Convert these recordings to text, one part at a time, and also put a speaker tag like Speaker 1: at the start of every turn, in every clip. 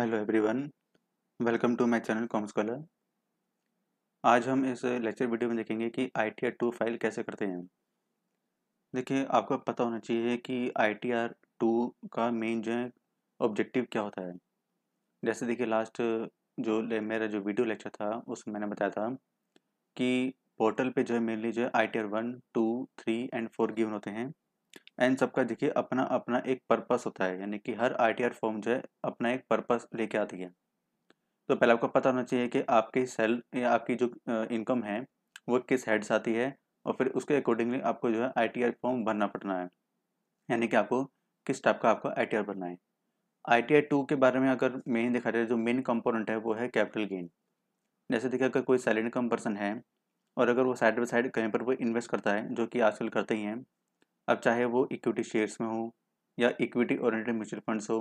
Speaker 1: Hello everyone welcome to my channel com scholar आज हम इस लेक्चर वीडियो में देखेंगे कि I T R two file कैसे करते हैं देखिए आपको पता होना चाहिए कि आई टी आर टू का मेन जो है ऑब्जेक्टिव क्या होता है जैसे देखिए लास्ट जो मेरा जो वीडियो लेक्चर था उसमें मैंने बताया था कि पोर्टल पे जो है मेनली जो है I T R one two three and four given होते हैं एंड सबका देखिए अपना अपना एक पर्पस होता है यानी कि हर आईटीआर फॉर्म जो है अपना एक पर्पस लेके आती है तो पहले आपको पता होना चाहिए कि आपकी सेल या आपकी जो इनकम है वो किस हेड से आती है और फिर उसके अकॉर्डिंगली आपको जो है आई फॉर्म भरना पड़ना है यानी कि आपको किस टाइप का आपको आई भरना है आई टी टू के बारे में अगर मेन देखा जाए जो मेन कंपोनेंट है वो है कैपिटल गेन जैसे देखिए अगर कोई सैलरी इनकम पर्सन है और अगर वो साइड बाई साइड कहीं पर वो इन्वेस्ट करता है जो कि आजकल करते ही हैं अब चाहे वो इक्विटी शेयर्स में हो या इक्विटी ओरिएंटेड म्यूचुअल फंड्स हो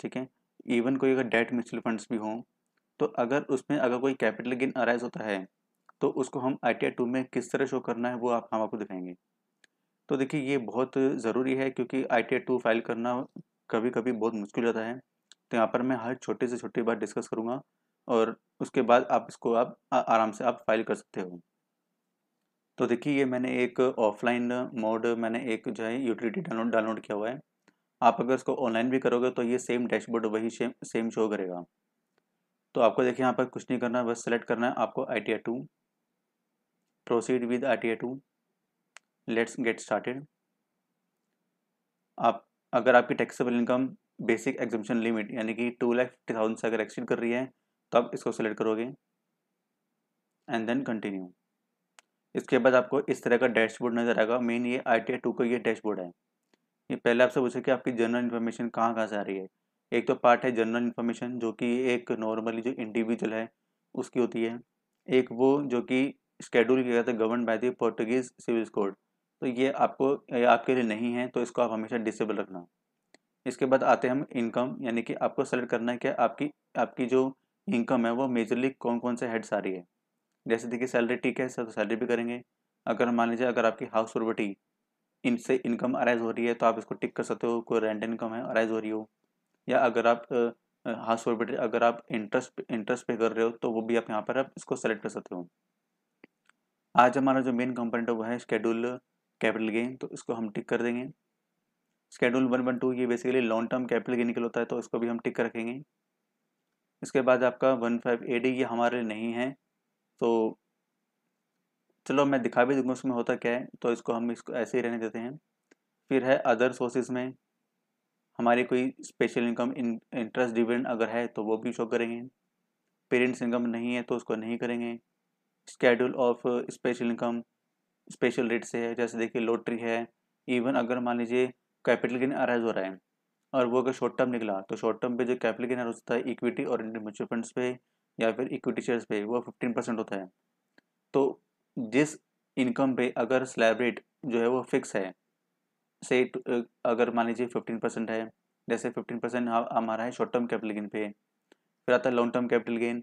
Speaker 1: ठीक है इवन कोई अगर डेट म्यूचुअल फंड्स भी हों तो अगर उसमें अगर कोई कैपिटल गेन अराइज होता है तो उसको हम आई टी टू में किस तरह शो करना है वो आप हम आपको दिखाएंगे तो देखिए ये बहुत ज़रूरी है क्योंकि आई टी टू फाइल करना कभी कभी बहुत मुश्किल होता है तो यहाँ पर मैं हर छोटे से छोटी बात डिस्कस करूँगा और उसके बाद आप इसको आप आराम से आप फाइल कर सकते हो तो देखिए ये मैंने एक ऑफलाइन मोड मैंने एक जो है यूटिलिटी डाउनलोड डाउनलोड किया हुआ है आप अगर इसको ऑनलाइन भी करोगे तो ये सेम डैशबोर्ड वही सेम सेम शो करेगा तो आपको देखिए यहाँ पर कुछ नहीं करना है बस सेलेक्ट करना है आपको I T two proceed with I T two let's get started आप अगर आपकी taxable income basic exhibition limit यानी कि टू लैख फिफ्टी थाउजेंड से अगर एक्सीड कर रही है तो आप इसको सेलेक्ट करोगे एंड देन कंटिन्यू इसके बाद आपको इस तरह का डैशबोर्ड नज़र आएगा मेन ये आई टी टू का ये डैशबोर्ड है ये पहले आपसे पूछे कि आपकी जनरल इन्फॉर्मेशन कहाँ कहाँ से आ रही है एक तो पार्ट है जनरल इन्फॉर्मेशन जो कि एक नॉर्मली जो इंडिविजुअल है उसकी होती है एक वो जो कि स्केड्यूल किया जाता है govern by the Portuguese civil code तो ये आपको ये आपके लिए नहीं है तो इसको आप हमेशा डिसेबल रखना इसके बाद आते हैं हम इनकम यानी कि आपको सेलेक्ट करना है कि आपकी आपकी जो इनकम है वो मेजरली कौन कौन से हेड्स आ रही है जैसे देखिए सैलरी ठीक है सर तो सैलरी भी करेंगे अगर मान लीजिए अगर आपकी हाउस प्रॉपर्टी इनसे इनकम अराइज हो रही है तो आप इसको टिक कर सकते हो कोई रेंट इनकम है अराइज हो रही हो या अगर आप हाउस प्रॉपर्टी अगर आप इंटरेस्ट इंटरेस्ट पे कर रहे हो तो वो भी आप यहाँ पर आप इसको सेलेक्ट कर सकते हो आज हमारा जो मेन कंपोनेंट है वो है स्केड्यूल कैपिटल गेन तो इसको हम टिक कर देंगे स्केड्यूल वन वन टू ये basically long term capital gain के लिए होता है तो इसको भी हम टिक रखेंगे इसके बाद आपका वन फाइव ए डी ये हमारे लिए नहीं है तो चलो मैं दिखा भी दूंगा उसमें होता क्या है तो इसको हम इसको ऐसे ही रहने देते हैं फिर है अदर सोर्सेज में हमारी कोई स्पेशल इनकम इंटरेस्ट डिविडेंड अगर है तो वो भी शो करेंगे पेरेंट्स इनकम नहीं है तो उसको नहीं करेंगे schedule of special income special rate से है जैसे देखिए लॉटरी है इवन अगर मान लीजिए कैपिटल गेन अराइज हो रहा है और वो अगर शॉर्ट टर्म निकला तो शॉर्ट टर्म पे जो कैपिटल गेन अराइज होता है इक्विटी और म्यूचुअल फंड्स पे या फिर इक्विटी शेयर्स पे वो फिफ्टीन परसेंट होता है तो जिस इनकम पे अगर स्लैब रेट जो है वो फिक्स है से अगर मान लीजिए फिफ्टीन परसेंट है जैसे फिफ्टीन परसेंट हमारा है शॉर्ट टर्म कैपिटल गेन पे फिर आता है लॉन्ग टर्म कैपिटल गेन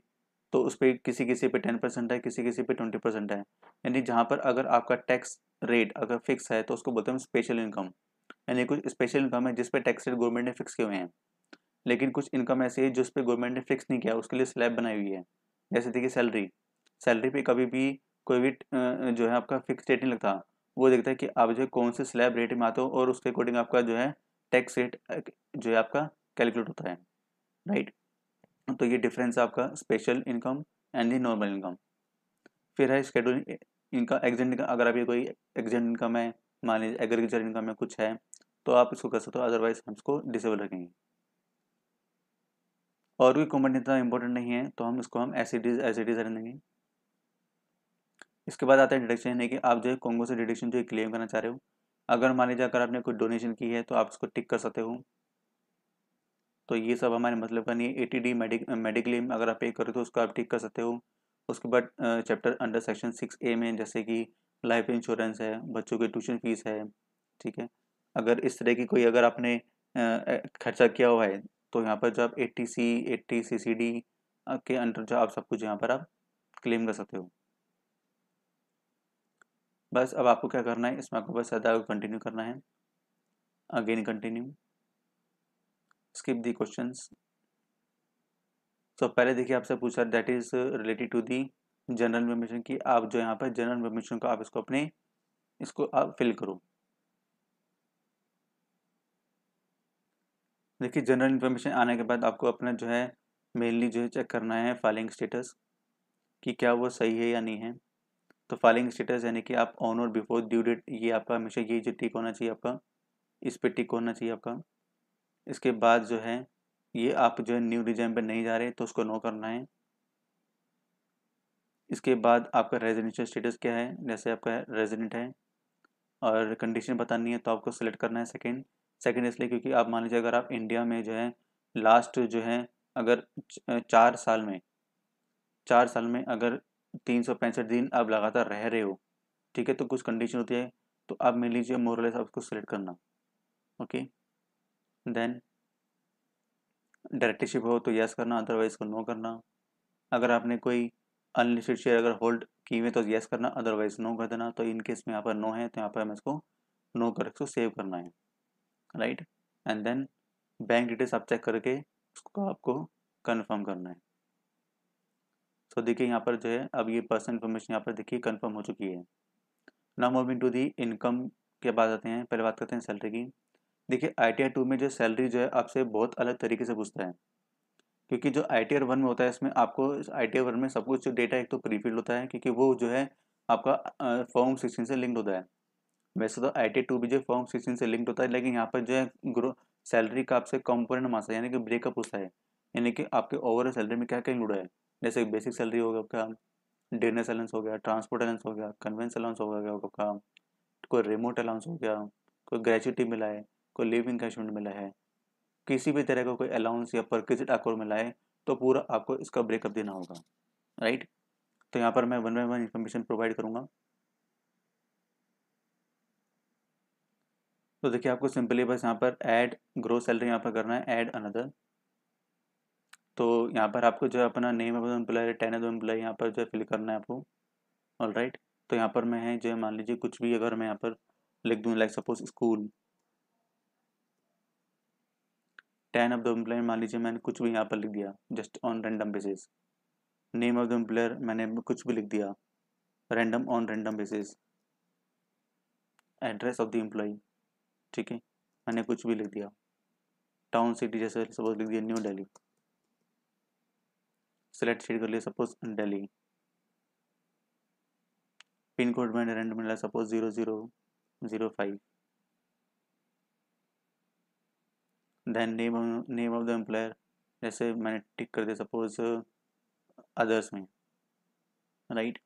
Speaker 1: तो उस पर किसी किसी पे टेन परसेंट है किसी किसी पे ट्वेंटी परसेंट है यानी जहाँ पर अगर आपका टैक्स रेट अगर फिक्स है तो उसको बोलते हैं स्पेशल इनकम यानी कुछ स्पेशल इनकम है जिस पे टैक्स रेट गवर्नमेंट ने फिक्स किए हुए हैं लेकिन कुछ इनकम ऐसी है जिस गवर्नमेंट ने फिक्स नहीं किया उसके लिए स्लैब बनाई हुई है जैसे देखिए सैलरी सैलरी पे कभी भी कोई भी जो है आपका फिक्स रेट नहीं लगता वो देखता है कि आप जो है कौन से स्लैब रेट में आते हो और उसके अकॉर्डिंग आपका जो है टैक्स रेट जो है आपका कैलकुलेट होता है राइट तो ये डिफरेंस आपका special income and the normal income फिर है शेड्यूल इनका एग्जेंट इनकम अगर आपकी कोई एग्जेंट इनकम है मान लीजिए एग्रीकल्चर इनकम है कुछ है तो आप इसको कर सकते हो अदरवाइज हम इसको डिसेबल रखेंगे और भी कॉम्पोनेंट इतना इंपॉर्टेंट नहीं है तो हम इसको हम एसिडीज एसिडीज देंगे इसके बाद आता है डिडक्शन यानी कि आप जो है कॉन्गो से डिडक्शन जो है क्लेम करना चाह रहे हो अगर मान लीजिए अगर आपने कोई डोनेशन की है तो आप इसको टिक कर सकते हो तो ये सब हमारे मतलब का नहीं है ए टी डी मेडिक्लेम अगर आप पे करो तो उसको आप टिक कर सकते हो उसके बाद chapter under section six A में जैसे कि लाइफ इंश्योरेंस है बच्चों की ट्यूशन फीस है ठीक है अगर इस तरह की कोई अगर आपने खर्चा किया हुआ है तो यहाँ पर जो आप T C T C C D के अंडर जो आप सब कुछ यहाँ पर आप क्लेम कर सकते हो बस अब आपको क्या करना है इसमें आपको बस सदा कंटिन्यू करना है again continue skip the question तो पहले देखिए आपसे पूछा that is related to the general information की आप जो यहाँ पर जनरल इन्फॉर्मेशन को आप इसको अपने इसको आप फिल करो देखिए जनरल इन्फॉर्मेशन आने के बाद आपको अपना जो है मेनली जो है चेक करना है फाइलिंग स्टेटस कि क्या वो सही है या नहीं है तो फाइलिंग स्टेटस यानी कि आप ऑन और बिफोर ड्यू डेट ये आपका हमेशा ये जो टिक होना चाहिए आपका इस पर टिक होना चाहिए आपका इसके बाद जो है ये आप जो है न्यू डिजाइन पर नहीं जा रहे तो उसको नो करना है इसके बाद आपका रेजिडेंशियल स्टेटस क्या है जैसे आपका रेजिडेंट है और कंडीशन बतानी है तो आपको सेलेक्ट करना है सेकेंड सेकेंड इसलिए क्योंकि आप मान लीजिए अगर आप इंडिया में जो है लास्ट जो है अगर चार साल में चार साल में अगर तीन सौ पैंसठ दिन आप लगातार रह रहे हो ठीक है तो कुछ कंडीशन होती है तो आप मिल लीजिए मोरलेस आप उसको सिलेक्ट करना ओके देन डायरेक्टरशिप हो तो यस करना अदरवाइज को नो करना अगर आपने कोई अनलिस्टेड शेयर अगर होल्ड की हुए तो यस करना अदरवाइज नो कर देना तो इन केस में यहाँ पर नो है तो यहाँ पर हमें इसको नो कर इसको सेव करना है right and then bank details आप चेक करके उसको आपको कन्फर्म करना है सो देखिए यहाँ पर जो है अब ये पर्सनल इन्फॉर्मेशन यहाँ पर देखिए कन्फर्म हो चुकी है ना मूविंग टू दी इनकम के बाद आते हैं पहले बात करते हैं सैलरी की देखिए आई टी आर टू में जो सैलरी जो है आपसे बहुत अलग तरीके से पूछता है क्योंकि जो आई टी आर वन में होता है इसमें आपको आई टी आर वन में सब कुछ डेटा एक तो प्रीफिल्ड होता है क्योंकि वो जो है आपका फॉर्म सिक्सटीन से लिंक्ड होता है वैसे तो आई टी टू भी जो फॉर्म सिक्सटीन से लिंक्ड होता है लेकिन यहाँ पर जो है ग्रो सैलरी का आपसे कंपोनेंट मासा यानी कि ब्रेकअप होता है यानी कि आपके ओवरऑल सैलरी में क्या क्या इंक्लूड है जैसे बेसिक सैलरी होगा आपका डेनेस अलाउंस हो गया ट्रांसपोर्ट अलाउंस हो गया कन्वेंस अलाउंस हो गया आपका कोई रिमोट अलाउंस हो गया कोई ग्रेचुटी मिला है कोई लिव कैशमेंट मिला है किसी भी तरह का कोई अलाउंस या परक्विजिट आपको मिला है तो पूरा आपको इसका ब्रेकअप देना होगा राइट तो यहाँ पर मैं one by one information provide करूँगा तो देखिए आपको सिंपली बस यहाँ पर ऐड ग्रो सैलरी यहाँ पर करना है ऐड अनदर तो यहाँ पर आपको जो अपना name of employee TAN of employee यहाँ पर जो फिल करना है आपको ऑल राइट तो यहाँ पर मैं है जो मान लीजिए कुछ भी अगर मैं यहाँ पर लिख दूँ like suppose school TAN of the employee मान लीजिए मैंने कुछ भी यहाँ पर लिख दिया just on random basis name of the employer मैंने कुछ भी लिख दिया random on random basis address of the employee ठीक है मैंने कुछ भी लिख दिया टाउन सिटी जैसे सपोज लिख दिया न्यू डेली सिलेक्ट सीट कर लिया सपोज डेली पिन कोड में रेंट मिला suppose zero zero zero five then name name of the employer जैसे मैंने टिक कर दिया सपोज अदर्स में राइट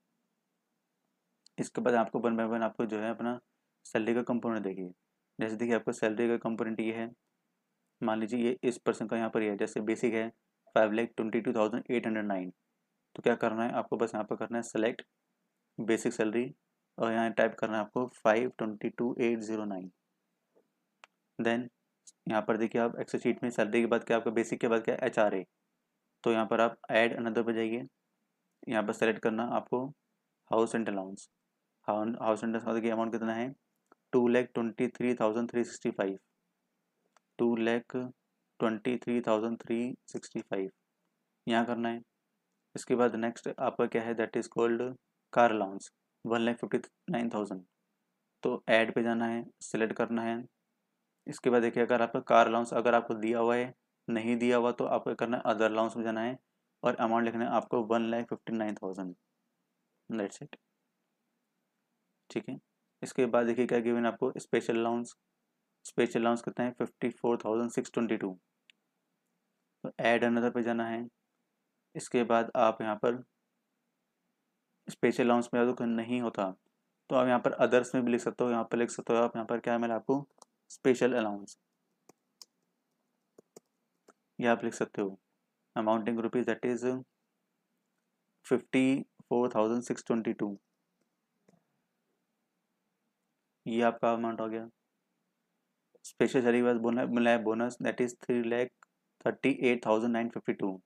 Speaker 1: इसके बाद आपको बन बाय बन आपको जो है अपना सैलरी का कंपोनेंट देखिए जैसे देखिए आपका सैलरी का कंपोनेंट ये है मान लीजिए ये इस पर्सन का यहाँ पर है जैसे बेसिक है five lakh twenty two thousand eight hundred nine तो क्या करना है आपको बस यहाँ पर करना है सेलेक्ट बेसिक सैलरी और यहाँ टाइप करना है आपको five twenty two eight zero nine then यहाँ पर देखिए आप एक्सेल शीट में सैलरी के बाद क्या आपका बेसिक के बाद क्या एच आर ए तो यहाँ पर आप एड अनदर पर जाइए यहाँ पर सेलेक्ट करना आपको house and allowance house and allowance amount कितना है two lakh twenty three thousand three sixty five two lakh twenty three thousand three sixty five यहाँ करना है इसके बाद नेक्स्ट आपका क्या है that is called car allowance one lakh fifty nine thousand तो ऐड पे जाना है सिलेक्ट करना है इसके बाद देखिए अगर आपका कार अलाउंस अगर आपको दिया हुआ है नहीं दिया हुआ तो आपको करना है अदर अलाउंस में जाना है और अमाउंट लिखना है आपको one lakh fifty nine thousand that's it ठीक है इसके बाद देखिए क्या गिवन आपको स्पेशल अलाउंस स्पेशल अलाउंस कितना है fifty four thousand six twenty two तो एड अनदर पे जाना है इसके बाद आप यहाँ पर स्पेशल अलाउंस में तो नहीं होता तो आप यहाँ पर अदर्स में भी लिख सकते हो यहाँ पर लिख सकते हो आप यहाँ पर क्या मिला आपको स्पेशल अलाउंस ये आप लिख सकते हो amounting rupees that is fifty four thousand six twenty two ये आपका अमाउंट हो गया स्पेशल सर्विस है bonus that is three lakh thirty eight thousand nine fifty two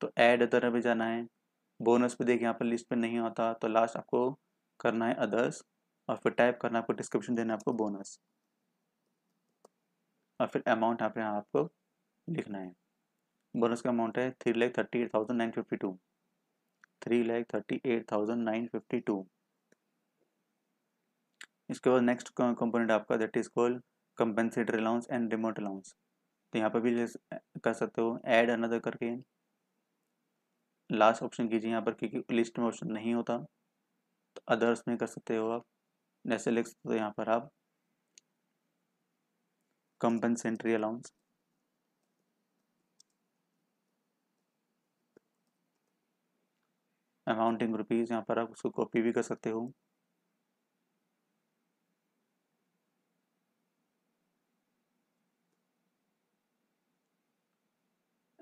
Speaker 1: तो ऐड अदर अभी जाना है बोनस पे देखिए यहाँ पर लिस्ट पे नहीं आता तो लास्ट आपको करना है अदर्स और फिर टाइप करना है आपको डिस्क्रिप्शन देना है आपको बोनस और फिर अमाउंट यहाँ पे यहाँ आपको लिखना है बोनस का अमाउंट है three lakh thirty eight thousand nine fifty two three lakh thirty eight thousand nine fifty two इसके बाद नेक्स्ट कंपोनेंट आपका that is called compensate allowance and remote allowance तो यहाँ पर भी कर सकते हो ऐड अनदर करके लास्ट ऑप्शन कीजिए यहाँ पर क्योंकि लिस्ट में ऑप्शन नहीं होता तो अदर्स में कर सकते हो आप जैसे लिख सकते हो यहाँ पर आप कंपनसेंट्री अलाउंस अमाउंटिंग रुपीज़ यहाँ पर आप उसको कॉपी भी कर सकते हो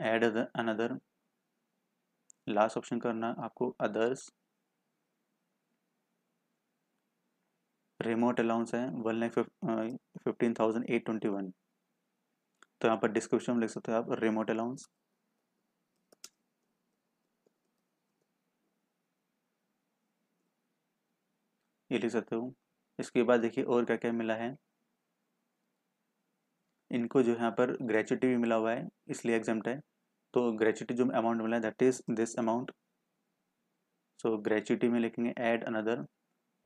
Speaker 1: एड अनदर लास्ट ऑप्शन करना आपको अदर्स रिमोट अलाउंस है one lakh fifteen thousand eight twenty one तो यहाँ पर डिस्क्रिप्शन में लिख सकते हो आप रिमोट अलाउंस ये लिख सकते हो इसके बाद देखिए और क्या क्या मिला है इनको जो यहाँ पर ग्रेचुटी भी मिला हुआ है इसलिए एग्जाम्ट है तो ग्रेचुटी जो अमाउंट मिला है that is this amount so gratuity में लिखेंगे ऐड अनदर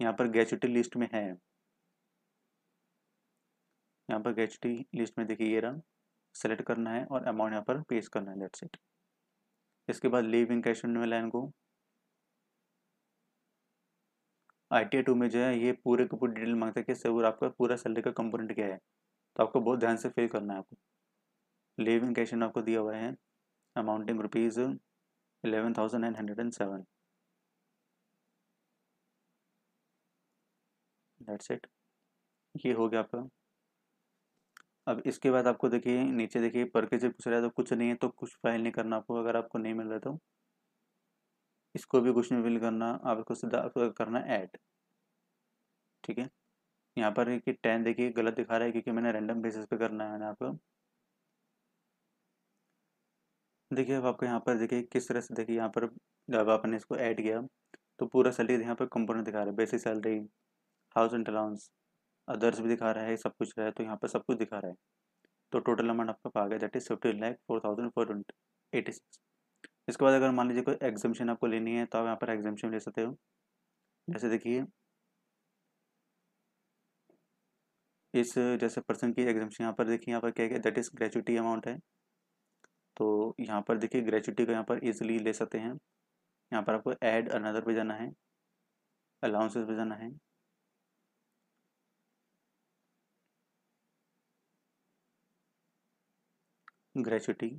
Speaker 1: यहाँ पर ग्रेचुटी लिस्ट में है यहाँ पर ग्रेचुटी लिस्ट में देखिए ये रहा सेलेक्ट करना है और अमाउंट यहाँ पर पेश करना है दैट्स इट इसके बाद लीव इन कैश मिला है इनको आई टी टू में जो है ये पूरे के पूरे डिटेल मांगता है कि सर आपका पूरा सैलरी का कंपोनेंट क्या है आपको बहुत ध्यान से फिल करना है आपको लिविंग कैश आपको दिया हुआ है amounting rupees eleven thousand nine hundred and seven that's it ये हो गया आपका अब इसके बाद आपको देखिए नीचे देखिए के पूछ रहा है तो कुछ नहीं है तो कुछ फाइल नहीं करना आपको अगर आपको नहीं मिल रहा तो इसको भी कुछ नहीं फिल करना आपको सीधा करना ऐड ठीक है यहाँ पर कि टेन देखिए गलत दिखा रहा है क्योंकि मैंने रैंडम बेसिस पे करना है मैंने आपको देखिए अब आपको यहाँ पर देखिए किस तरह से देखिए यहाँ पर जब आपने इसको ऐड किया तो पूरा सैलरी यहाँ पर कंपोनेंट दिखा रहा है basic salary house and allowance others भी दिखा रहा है सब कुछ है तो यहाँ पर सब कुछ दिखा रहा है तो टोटल अमाउंट आपका पा गया that is fifteen lakh four thousand four eighty six इसके बाद अगर मान लीजिए कोई एग्जामेशन आपको लेनी है तो आप यहाँ पर एग्जामेशन ले सकते हो जैसे देखिए इस जैसे पर्सन की एग्जाम्पन यहाँ पर देखिए यहाँ पर क्या है दैट इज़ ग्रेचुटी अमाउंट है तो यहाँ पर देखिए ग्रेचुटी को यहाँ पर इजिली ले सकते हैं यहाँ पर आपको ऐड अनदर पे जाना है अलाउंसेस पे जाना है ग्रेचुटी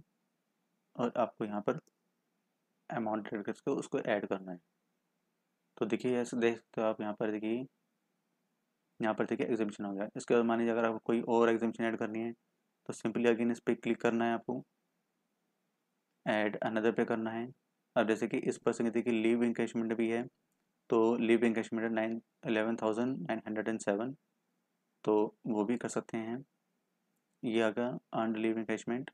Speaker 1: और आपको यहाँ पर अमाउंट उसको ऐड करना है तो देखिए देख सकते हो आप यहाँ पर देखिए यहाँ पर देखिए एग्जिबिशन हो गया इसके बाद मानिए अगर आपको कोई और एग्जिबिशन ऐड करनी है तो सिंपली अगेन इस पर क्लिक करना है आपको ऐड अनदर पे करना है अब जैसे कि इस पर्सन की देखिए लीव इंकेशमेंट भी है तो leave encashment nine eleven thousand nine hundred and seven तो वो भी कर सकते हैं ये गया and leave encashment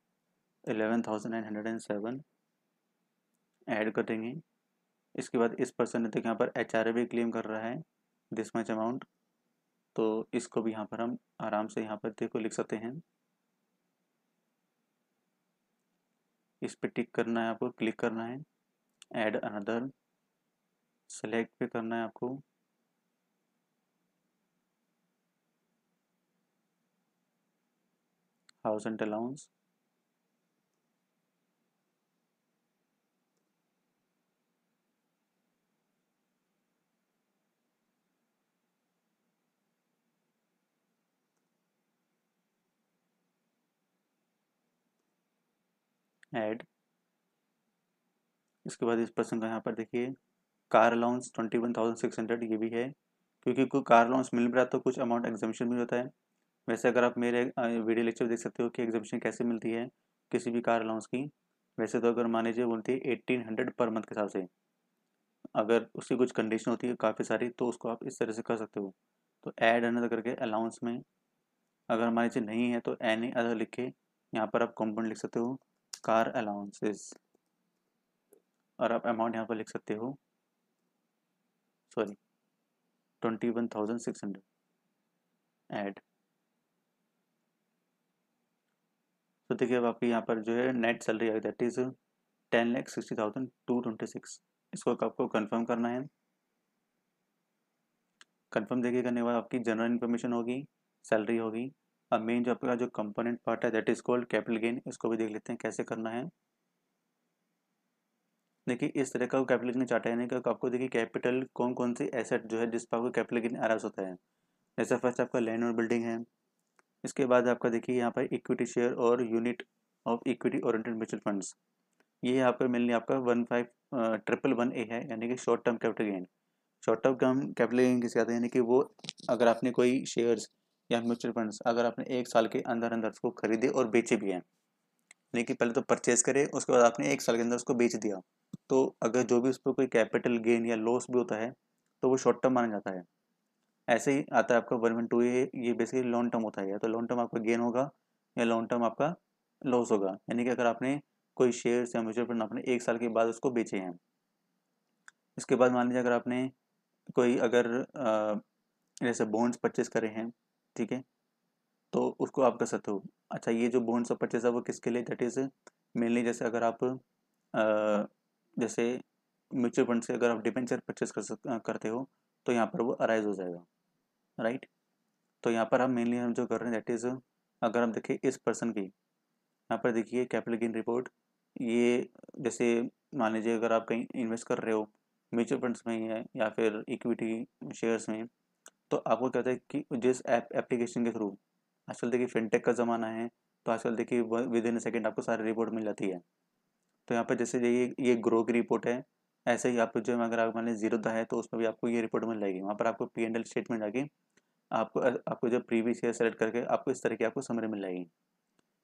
Speaker 1: eleven thousand nine hundred and seven add कर देंगे इसके बाद इस पर्सन ने देखिए तो यहाँ पर एच आर भी क्लेम कर रहा है दिस मच अमाउंट तो इसको भी यहाँ पर हम आराम से यहाँ पर देखो लिख सकते हैं इस पर टिक करना है आपको क्लिक करना है ऐड अनदर सेलेक्ट पे करना है आपको हाउस एंड अलाउंस ऐड इसके बाद इस पर्सन का यहाँ पर देखिए car allowance twenty one thousand six hundred ये भी है क्योंकि कोई कार अलाउंस मिल रहा तो कुछ अमाउंट एग्जामिशन भी होता है वैसे अगर आप मेरे वीडियो लेक्चर देख सकते हो कि एग्जामिशन कैसे मिलती है किसी भी कार अलाउंस की वैसे तो अगर मान लीजिए बोलती है एट्टीन हंड्रेड पर मंथ के हिसाब से अगर उसकी कुछ कंडीशन होती है काफ़ी सारी तो उसको आप इस तरह से कर सकते हो तो ऐड अनदर करके अलाउंस में अगर मान लीजिए नहीं है तो एनी अदर लिख के यहाँ पर आप कंपाउंड लिख सकते हो कार अलाउंसेस और आप अमाउंट यहाँ पर लिख सकते हो sorry twenty one thousand six hundred add तो देखिए अब आपकी यहाँ पर जो है नेट सैलरी आई that is ten lakh sixty thousand two twenty six इसको आपको कंफर्म करना है कंफर्म देखिए करने के बाद आपकी जनरल इन्फॉर्मेशन होगी सैलरी होगी अब मेन जो आपका जो कंपोनेंट पार्ट है that is called capital gain इसको भी देख लेते हैं कैसे करना है देखिए इस तरह का कैपिटल गेन चार्ट है कि आपको देखिए कैपिटल कौन कौन सी एसेट जो है जिस पर आपको कैपिटल गेन आराम होता है जैसे फर्स्ट आपका लैंड और बिल्डिंग है इसके बाद आपका देखिए यहाँ पर इक्विटी शेयर और unit of equity oriented mutual funds ये यहाँ पर मेनली आपका one five triple one A है यानी कि short term capital gain short term capital gain किसके आते हैं यानी कि वो अगर आपने कोई शेयर्स या म्यूचुअल फंड्स अगर आपने एक साल के अंदर अंदर उसको खरीदे और बेचे भी हैं लेकिन पहले तो परचेज करे उसके बाद आपने एक साल के अंदर उसको बेच दिया तो अगर जो भी उस पर कोई कैपिटल गेन या लॉस भी होता है तो वो शॉर्ट टर्म माना जाता है ऐसे ही आता है आपका वन वन टू ये ये बेसिकली लॉन्ग टर्म होता है तो लॉन्ग टर्म आपका गेन होगा या लॉन्ग टर्म आपका लॉस होगा यानी कि अगर आपने कोई शेयर या म्यूचुअल फंड आपने एक साल के बाद उसको बेचे हैं इसके बाद मान लीजिए अगर आपने कोई अगर जैसे बॉन्ड्स परचेज करे हैं ठीक है तो उसको आप कर सकते हो अच्छा ये जो बॉन्ड्स ऑफ परचेज है वो किसके लिए दैट इज़ मेनली जैसे अगर आप आ, जैसे म्यूचुअल फंड से अगर आप डिपेंचर परचेज कर सकते करते हो तो यहाँ पर वो अराइज हो जाएगा राइट तो यहाँ पर हम मेनली हम जो कर रहे हैं दैट इज़ अगर हम देखें इस पर्सन की यहाँ पर देखिए कैपिटल गेन रिपोर्ट ये जैसे मान लीजिए अगर आप कहीं इन्वेस्ट कर रहे हो म्यूचुअल फंड्स में या फिर इक्विटी शेयर्स में तो आपको क्या होता है कि जिस ऐप एप्लीकेशन के थ्रू आजकल देखिए फिनटेक का ज़माना है तो आजकल देखिए विद इन सेकेंड आपको सारी रिपोर्ट मिल जाती है तो यहाँ पर जैसे ये ये ग्रो की रिपोर्ट है ऐसे ही आपको जो अगर आप मान लीजिए जीरो है तो उसमें भी आपको ये रिपोर्ट मिल जाएगी वहाँ पर आपको पी एंड एल स्टेटमेंट आगे आपको आपको जो प्रीवियस ईयर सेलेक्ट करके आपको इस तरह की आपको समरी मिल जाएगी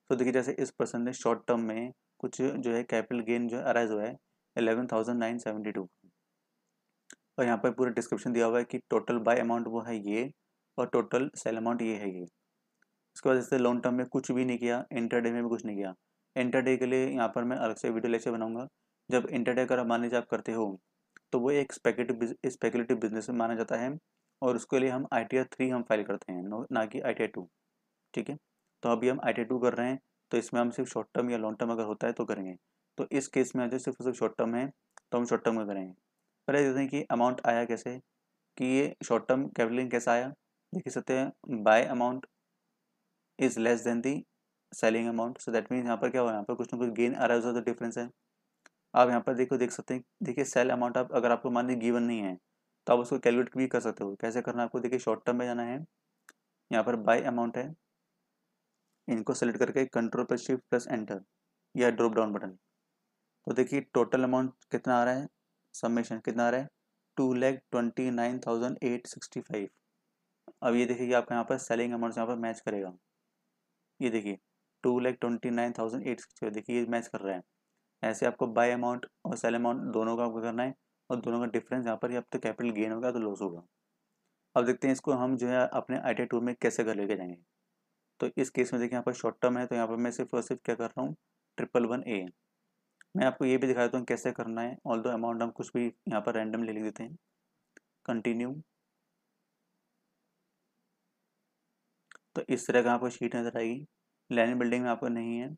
Speaker 1: तो देखिए जैसे इस पर्सन ने शॉर्ट टर्म में कुछ जो है कैपिटल गेन जो है अराइज हुआ है eleven thousand nine seventy two और यहाँ पर पूरा डिस्क्रिप्शन दिया हुआ है कि टोटल बाय अमाउंट वो है ये और टोटल सेल अमाउंट ये है ये उसके बाद जैसे लॉन्ग टर्म में कुछ भी नहीं किया इंटर डे में भी कुछ नहीं किया इंटर डे के लिए यहाँ पर मैं अलग से वीडियो लेक्चर बनाऊंगा जब डे अगर मान लीजिए आप करते हो तो वो एक स्पेकुलेटिव बिजनेस में माना जाता है और उसके लिए हम आई टी थ्री हम फाइल करते हैं ना कि आई टी टू ठीक है तो अभी हम आई टी टू कर रहे हैं तो इसमें हम सिर्फ शॉर्ट टर्म या लॉन्ग टर्म अगर होता है तो करेंगे तो इस केस में अगर सिर्फ सिर्फ शॉर्ट टर्म है तो हम शॉर्ट टर्म में करेंगे पहले देखते हैं कि अमाउंट आया कैसे कि ये शॉर्ट टर्म कैपिटलिंग कैसा आया देख सकते हैं buy amount is less than the selling amount so that mean यहाँ पर क्या हुआ यहाँ पर कुछ ना कुछ गेन आ रहा है उसका तो डिफरेंस है आप यहाँ पर देखो देख सकते हैं देखिए सेल अमाउंट आप अगर आपको मान ली गिवन नहीं है तो आप उसको कैलकुलेट भी कर सकते हो कैसे करना आपको देखिए शॉर्ट टर्म में जाना है यहाँ पर बाय अमाउंट है इनको सेलेक्ट करके कंट्रोल पर शिफ्ट प्लस एंटर या ड्रॉप डाउन बटन तो देखिए टोटल अमाउंट कितना आ रहा है सम्मेशन कितना आ रहा है two lakh twenty nine thousand eight sixty five अब ये देखिए आपके यहाँ पर सेलिंग अमाउंट यहाँ पर मैच करेगा ये देखिए two lakh twenty nine thousand eight sixty five देखिए ये मैच कर रहा है ऐसे आपको बाय अमाउंट और सेल अमाउंट दोनों का आपको करना है और दोनों का डिफरेंस यहाँ पर अब तो कैपिटल गेन होगा तो लॉस होगा अब देखते हैं इसको हम जो है अपने आई टी टूर में कैसे घर लेके जाएंगे तो इस केस में देखिए यहाँ पर शॉर्ट टर्म है तो यहाँ पर मैं सिर्फ और सिर्फ क्या कर रहा हूँ ट्रिपल वन ए मैं आपको ये भी दिखा देता हूँ कैसे करना है ऑल दो अमाउंट हम कुछ भी यहाँ पर रैंडम ले लिख देते हैं कंटिन्यू तो इस तरह का आपको शीट नज़र आएगी लैंड बिल्डिंग में आपको नहीं है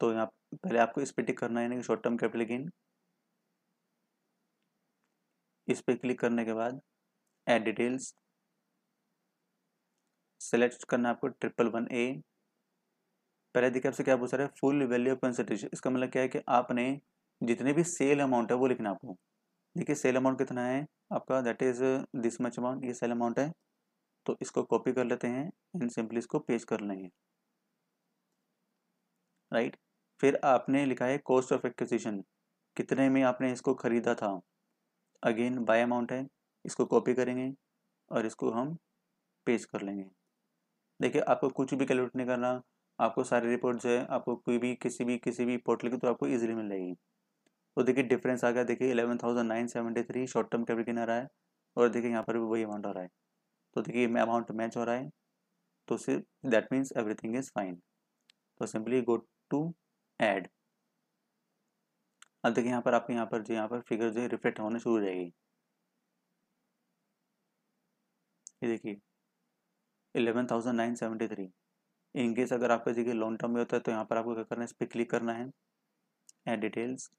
Speaker 1: तो यहाँ पहले आपको इस पर टिक करना है यानी शॉर्ट टर्म कैपिटल गेन इस पर क्लिक करने के बाद एड डिटेल्स सेलेक्ट करना आपको ट्रिपल वन ए पहले देखिए आपसे क्या पूछ रहा है फुल वैल्यू ऑफ कंसेंट्रेशन इसका मतलब क्या है कि आपने जितने भी सेल अमाउंट है वो लिखना आपको देखिए सेल अमाउंट कितना है आपका that is this much amount ये सेल अमाउंट है तो इसको कॉपी कर लेते हैं एंड सिंपली इसको पेज कर लेंगे राइट right? फिर आपने लिखा है कॉस्ट ऑफ एक्विजिशन कितने में आपने इसको खरीदा था अगेन बाय अमाउंट है इसको कॉपी करेंगे और इसको हम पेज कर लेंगे देखिए आपको कुछ भी कैलकुलेट नहीं करना आपको सारी रिपोर्ट जो है आपको कोई भी किसी भी किसी भी पोर्टल की तो आपको इजीली मिल जाएगी तो देखिए डिफरेंस आ गया देखिए eleven thousand nine seventy three short term capital gain आ रहा है और देखिए यहाँ पर भी वही अमाउंट आ रहा है तो देखिए अमाउंट मैच हो रहा है तो सिर्फ that means everything is fine तो सिंपली गो टू एड अब देखिए यहाँ पर आपके यहाँ पर जो यहाँ पर फिगर जो है रिफ्लेक्ट होने शुरू हो जाएगी ये देखिए eleven thousand nine seventy three in case अगर आपका जगह लॉन्ग टर्म में होता है तो यहाँ पर आपको क्या करना है इस पर क्लिक करना है एड डिटेल्स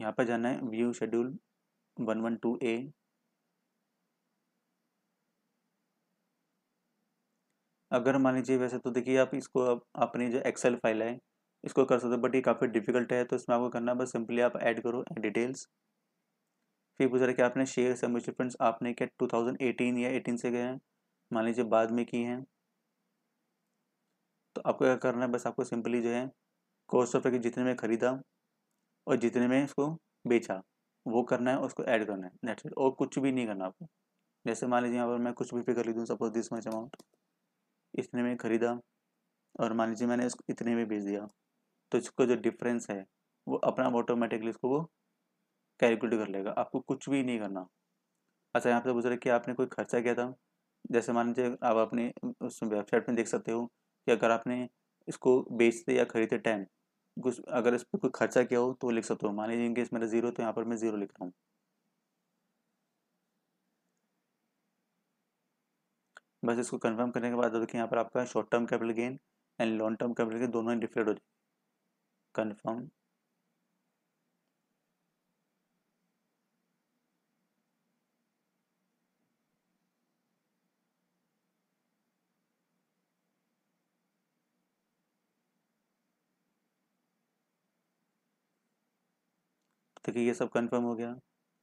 Speaker 1: यहाँ पर जाना है view schedule one one two A अगर मान लीजिए वैसे तो देखिए आप इसको अपनी जो एक्सेल फाइल है इसको कर सकते हो बट ये काफ़ी डिफिकल्ट है तो इसमें आपको करना है बस सिंपली आप ऐड करो डिटेल्स फिर पूछ रहा है कि आपने शेयर से म्यूचुअल फंड आपने क्या 2018 या एटीन से गए हैं मान लीजिए बाद में किए हैं तो आपको क्या करना है बस आपको सिंपली जो है कॉस्ट ऑफ जितने में ख़रीदा और जितने में उसको बेचा वो करना है उसको ऐड करना है नेट और कुछ भी नहीं करना आपको जैसे मान लीजिए यहाँ पर मैं कुछ भी पे कर दूँ सपोज दिस मच अमाउंट इतने में ख़रीदा और मान लीजिए मैंने इसको इतने में बेच दिया तो इसको जो डिफरेंस है वो अपना ऑटोमेटिकली इसको वो कैलकुलेट कर लेगा आपको कुछ भी नहीं करना अच्छा यहाँ पे तो पूछ रहे कि आपने कोई खर्चा किया था जैसे मान लीजिए आप अपने उस वेबसाइट में देख सकते हो कि अगर आपने इसको बेचते या खरीदते टाइम कुछ अगर इस पर कोई खर्चा किया हो तो लिख सकते हो मान लीजिए इनकेस मेरा ज़ीरो तो, तो यहाँ पर मैं ज़ीरो लिख रहा हूँ बस इसको कंफर्म करने के बाद तो देखिए यहाँ पर आपका short term capital gain and long term capital gain दोनों ही डिफ्लेक्ट हो जाए कन्फर्म देखिए तो ये सब कंफर्म हो गया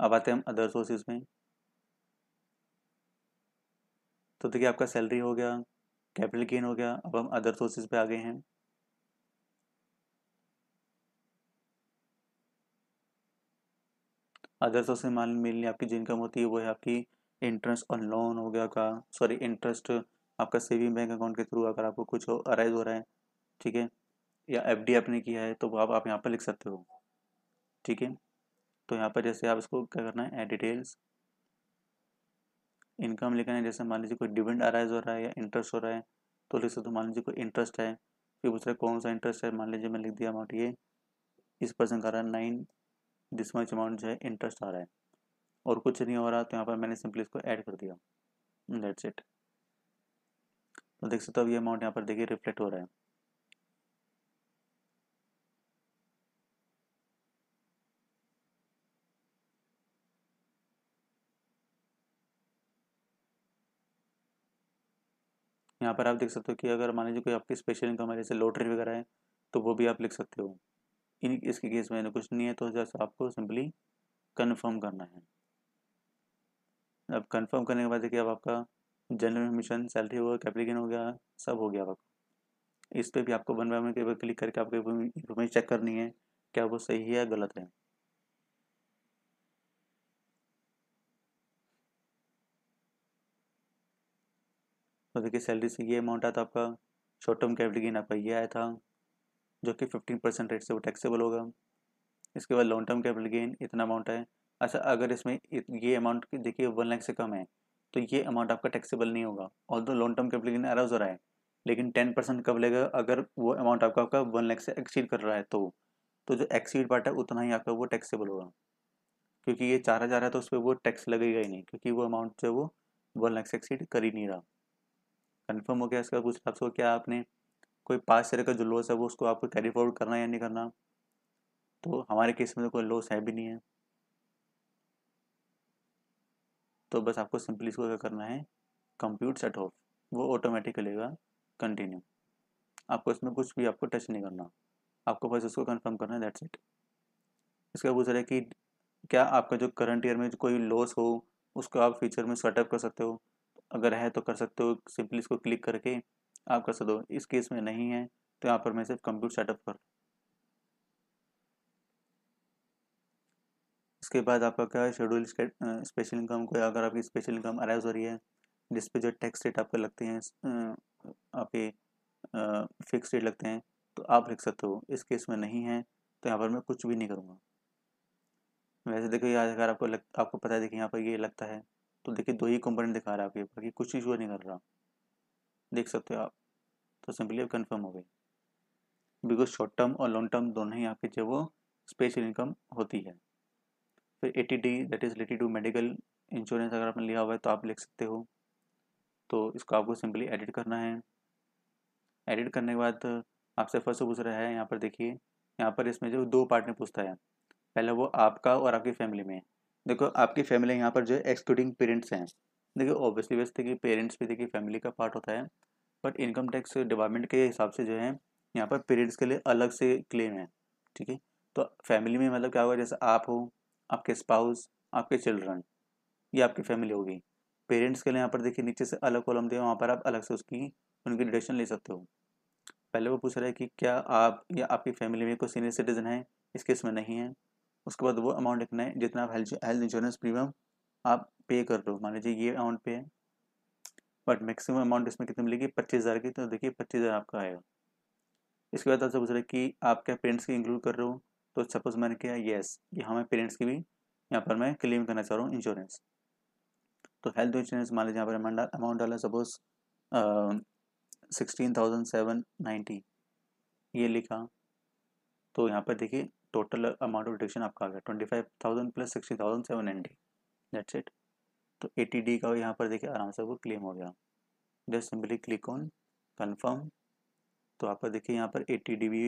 Speaker 1: अब आते हैं हम अदर सोर्सेज में तो देखिए आपका सैलरी हो गया कैपिटल गेन हो गया अब हम अदर सोर्सेज पे आ गए हैं अदर सोर्स में मान मेनली आपकी जो इनकम होती है वो है आपकी इंटरेस्ट ऑन लोन हो गया का सॉरी इंटरेस्ट आपका सेविंग बैंक अकाउंट के थ्रू अगर आपको कुछ अराइज हो रहा है ठीक है या एफ आपने किया है तो आप, आप यहाँ पर लिख सकते हो ठीक है तो यहाँ पर जैसे आप इसको क्या करना है डिटेल्स इनकम लिखना है जैसे मान लीजिए कोई डिविडेंड अराइज हो रहा है या इंटरेस्ट हो रहा है तो लिख सकते हो मान लीजिए कोई इंटरेस्ट है फिर पूछ रहे कौन सा इंटरेस्ट है मान लीजिए मैं लिख दिया अमाउंट ये इस पर्सन का रहा है नाइन दिस मच अमाउंट जो है इंटरेस्ट आ रहा है और कुछ नहीं हो रहा तो यहाँ पर मैंने सिंपली इसको ऐड कर दिया दैट्स इट तो देख सकते हो अब ये अमाउंट यहाँ पर देखिए रिफ्लेक्ट हो रहा है यहाँ पर आप देख सकते हो कि अगर मान लीजिए कोई आपकी स्पेशल इनकम है जैसे लॉटरी वगैरह है तो वो भी आप लिख सकते हो इन इसके केस में कुछ नहीं है तो जस्ट आपको सिंपली कन्फर्म करना है अब कन्फर्म करने के बाद देखिए अब आपका जनरल मिशन सैलरी हो गया कैपिटल हो गया सब हो गया आपका इस पर भी आपको वन बाय वन क्लिक करके आपको इन्फॉर्मेशन चेक करनी है क्या वो सही है या गलत है तो देखिए सैलरी से ये अमाउंट आया था तो आपका शॉर्ट टर्म कैपिटल गेन आपका ये आया था जो कि फिफ्टीन परसेंट रेट से वो टैक्सेबल होगा इसके बाद लॉन्ग टर्म कैपिटल गेन इतना अमाउंट है अच्छा अगर इसमें ये अमाउंट देखिए वन लाख से कम है तो ये अमाउंट आपका टैक्सेबल नहीं होगा although long term capital gain arouse हो रहा है लेकिन टेन परसेंट कब लेगा अगर वो अमाउंट आपका आपका वन लाख से एक्सीड कर रहा है तो तो जो एक्सीड पार्ट है उतना ही आपका वो टैक्सेबल होगा क्योंकि ये चार हज़ार है तो उस पर वो टैक्स लगेगा ही नहीं क्योंकि वो अमाउंट जो है वो वन लाख से एक्सीड कर ही नहीं रहा कन्फर्म हो गया इसका पूछ आपसे क्या आपने कोई पास तरह का जो लॉस है वो उसको आपको कैरी फॉरवर्ड करना है या नहीं करना तो हमारे केस में तो कोई लॉस है भी नहीं है तो बस आपको सिंपली इसको क्या करना है कंप्यूट सेट ऑफ वो ऑटोमेटिक लेगा कंटिन्यू आपको इसमें कुछ भी आपको टच नहीं करना आपको बस उसको कंफर्म करना है दैट्स इट इसका पूछ रहा है कि क्या आपका जो करंट ईयर में जो कोई लॉस हो उसको आप फ्यूचर में सेटअप कर सकते हो अगर है तो कर सकते हो सिंपली इसको क्लिक करके आप कर सकते हो इस केस में नहीं है तो यहाँ पर मैं सिर्फ कंप्यूटर सेटअप कर इसके बाद आपका क्या है शेड्यूल स्पेशल इनकम को अगर आपकी स्पेशल इनकम अराइज हो रही है जिस पे जो टैक्स रेट आपको लगते हैं आपके फिक्स रेट लगते हैं तो आप लिख सकते हो इस केस में नहीं है तो यहाँ पर मैं कुछ भी नहीं करूँगा वैसे देखो ये अगर आपको लग आपको पता है देखिए यहाँ पर ये लगता है तो देखिए दो ही कंपोनेंट दिखा रहा है आपके बाकी कुछ इशू नहीं कर रहा देख सकते हो आप तो सिंपली कन्फर्म हो गए बिकॉज शॉर्ट टर्म और लॉन्ग टर्म दोनों ही आपके जो वो स्पेशल इनकम होती है फिर eighty D that is related to medical insurance अगर आपने लिया हुआ है तो आप लिख सकते हो तो इसको आपको सिंपली एडिट करना है एडिट करने के बाद आपसे फर्स्ट पूछ रहा है यहाँ पर देखिए यहाँ पर इसमें जो दो पार्ट में पूछता है पहला वो आपका और आपकी फैमिली में देखो आपकी फैमिली यहाँ पर जो है एक्सक्लूडिंग पेरेंट्स हैं देखिए ऑब्वियसली वैसे देखिए तो पेरेंट्स भी देखिए फैमिली का पार्ट होता है बट इनकम टैक्स डिपार्टमेंट के हिसाब से जो है यहाँ पर पेरेंट्स के लिए अलग से क्लेम है ठीक है तो फैमिली में मतलब क्या होगा जैसे आप हो आपके स्पाउस आपके चिल्ड्रन ये आपकी फैमिली होगी पेरेंट्स के लिए यहाँ पर देखिए नीचे से अलग कॉलम दे वहाँ पर आप अलग से उसकी उनकी डिडक्शन ले सकते हो पहले वो पूछ रहा है कि क्या आप या आपकी फैमिली में कोई सीनियर सिटीजन है इस केस में नहीं है उसके बाद वो अमाउंट लिखना है जितना आप हेल्थ हेल्थ इंश्योरेंस प्रीमियम आप पे कर रहे हो मान लीजिए ये अमाउंट पे है बट मैक्सिमम अमाउंट इसमें कितनी मिलेगी पच्चीस हज़ार की तो देखिए पच्चीस हज़ार आपका आएगा इसके बाद आपसे पूछ रहे कि आप क्या पेरेंट्स की इंक्लूड कर रहे हो तो सपोज मैंने किया येस कि हमें हाँ, पेरेंट्स की भी यहाँ पर मैं क्लेम करना चाह रहा हूँ इंश्योरेंस तो हेल्थ इंश्योरेंस मान लीजिए यहाँ पर अमाउंट डाला suppose sixteen thousand seven ninety ये लिखा तो यहाँ पर देखिए टोटल अमाउंट ऑफ डिडक्शन आपका आ गया twenty five thousand plus sixty thousand seven hundred that's it तो एटी डी का यहाँ पर देखिए आराम से वो क्लेम हो गया just simply click on confirm तो आप देखिए यहाँ पर एटी डी भी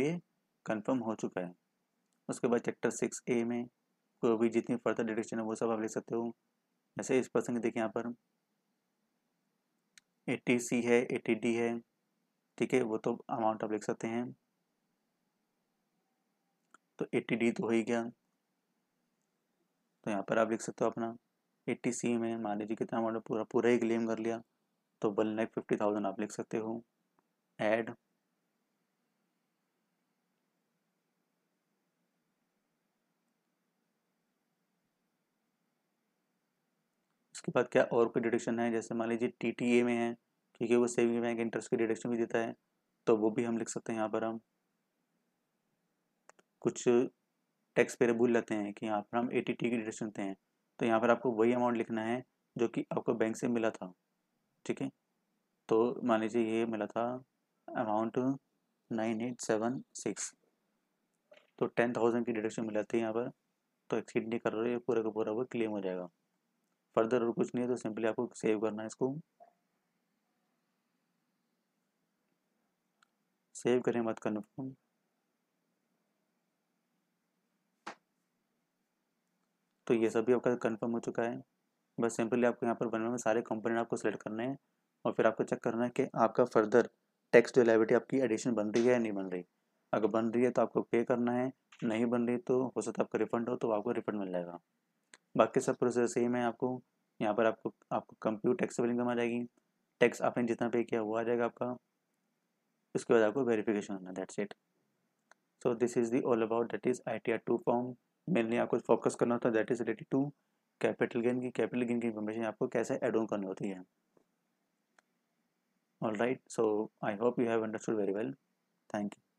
Speaker 1: कन्फर्म हो चुका है उसके बाद चैप्टर सिक्स ए में कोई भी जितनी फर्दर डिडक्शन है वो सब आप ले सकते हो जैसे इस पर्सन के देखिए यहाँ पर एटी सी है एटी डी है ठीक है वो तो अमाउंट आप लिख सकते हैं तो एट्टी डी तो हो ही गया तो यहाँ पर आप लिख सकते हो अपना एट्टी सी में मान लीजिए कितना अमाउंट पूरा पूरा ही क्लेम कर लिया तो वन लाख फिफ्टी थाउजेंड आप लिख सकते हो एड उसके बाद क्या और कोई डिडक्शन है जैसे मान लीजिए टी टी ए में है क्योंकि वो सेविंग बैंक इंटरेस्ट की डिडक्शन भी देता है तो वो भी हम लिख सकते हैं यहाँ पर हम कुछ टैक्स पेयर भूल लेते हैं कि यहाँ पर हम ए टी की डिडक्शन लेते हैं तो यहाँ पर आपको वही अमाउंट लिखना है जो कि आपको बैंक से मिला था ठीक है तो मान लीजिए ये मिला था amount nine eight seven six तो टेन थाउजेंड की डिडक्शन मिला थी यहाँ पर तो एक्सीड नहीं कर रहे पूरा का पूरा वो क्लेम हो जाएगा फर्दर और कुछ नहीं है तो सिंपली आपको सेव करना है इसको सेव करें मत कन्फर्म तो ये सभी आपका कंफर्म हो चुका है बस सिंपली आपको यहाँ पर बनने में सारे कंपोनेंट आपको सेलेक्ट करने हैं और फिर आपको चेक करना है कि आपका फर्दर टैक्स जो लाइबिलिटी आपकी एडिशन बन रही है या नहीं बन रही अगर बन रही है तो आपको पे करना है नहीं बन रही तो हो सकता है आपका रिफंड हो तो आपको रिफंड मिल जाएगा बाकी सब प्रोसेस सेम है आपको यहाँ पर आपको आपको कंप्यूट वाली इनकम आ जाएगी टैक्स आपने जितना पे किया वो आ जाएगा आपका उसके बाद आपको वेरिफिकेशन होना that's it so this is the all about that is I T R two form mainly आपको फोकस करना होता है that is related to capital gain की कैपिटल गेन की इन्फॉर्मेशन आपको कैसे एड ऑन करनी होती है all right so I hope you have understood very well thank you